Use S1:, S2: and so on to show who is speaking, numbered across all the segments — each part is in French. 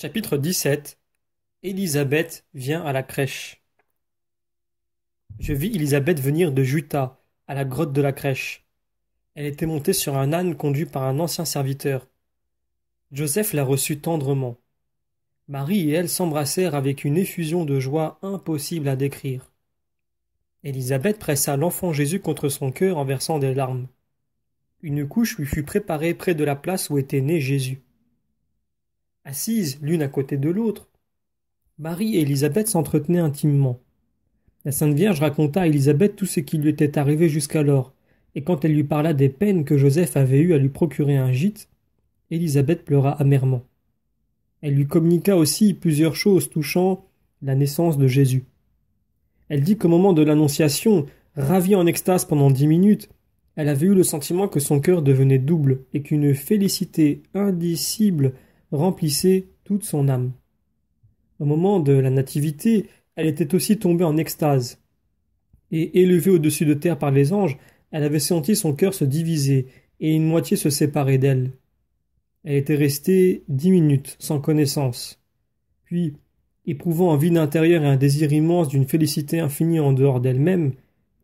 S1: Chapitre 17 Élisabeth vient à la crèche. Je vis Élisabeth venir de Juta, à la grotte de la crèche. Elle était montée sur un âne conduit par un ancien serviteur. Joseph la reçut tendrement. Marie et elle s'embrassèrent avec une effusion de joie impossible à décrire. Élisabeth pressa l'enfant Jésus contre son cœur en versant des larmes. Une couche lui fut préparée près de la place où était né Jésus. Assises l'une à côté de l'autre, Marie et Élisabeth s'entretenaient intimement. La Sainte Vierge raconta à Élisabeth tout ce qui lui était arrivé jusqu'alors, et quand elle lui parla des peines que Joseph avait eues à lui procurer un gîte, Élisabeth pleura amèrement. Elle lui communiqua aussi plusieurs choses touchant la naissance de Jésus. Elle dit qu'au moment de l'Annonciation, ravie en extase pendant dix minutes, elle avait eu le sentiment que son cœur devenait double et qu'une félicité indicible remplissait toute son âme. Au moment de la nativité, elle était aussi tombée en extase. Et élevée au-dessus de terre par les anges, elle avait senti son cœur se diviser et une moitié se séparer d'elle. Elle était restée dix minutes sans connaissance. Puis, éprouvant un vide intérieur et un désir immense d'une félicité infinie en dehors d'elle-même,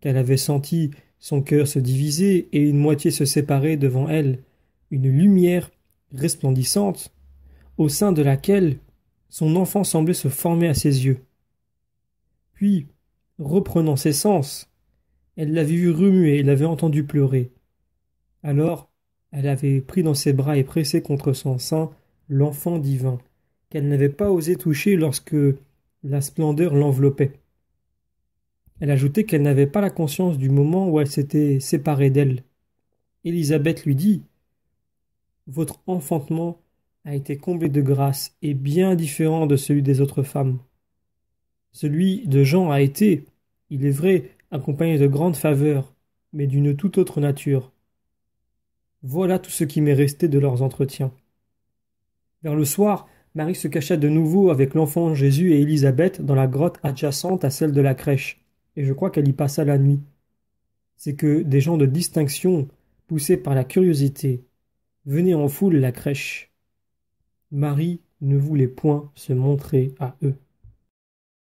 S1: qu'elle avait senti son cœur se diviser et une moitié se séparer devant elle, une lumière resplendissante au sein de laquelle son enfant semblait se former à ses yeux. Puis, reprenant ses sens, elle l'avait vu remuer et l'avait entendu pleurer. Alors, elle avait pris dans ses bras et pressé contre son sein l'enfant divin, qu'elle n'avait pas osé toucher lorsque la splendeur l'enveloppait. Elle ajoutait qu'elle n'avait pas la conscience du moment où elle s'était séparée d'elle. Élisabeth lui dit Votre enfantement a été comblé de grâce et bien différent de celui des autres femmes. Celui de Jean a été, il est vrai, accompagné de grandes faveurs, mais d'une toute autre nature. Voilà tout ce qui m'est resté de leurs entretiens. Vers le soir, Marie se cacha de nouveau avec l'enfant Jésus et Élisabeth dans la grotte adjacente à celle de la crèche, et je crois qu'elle y passa la nuit. C'est que des gens de distinction, poussés par la curiosité, venaient en foule la crèche. Marie ne voulait point se montrer à eux.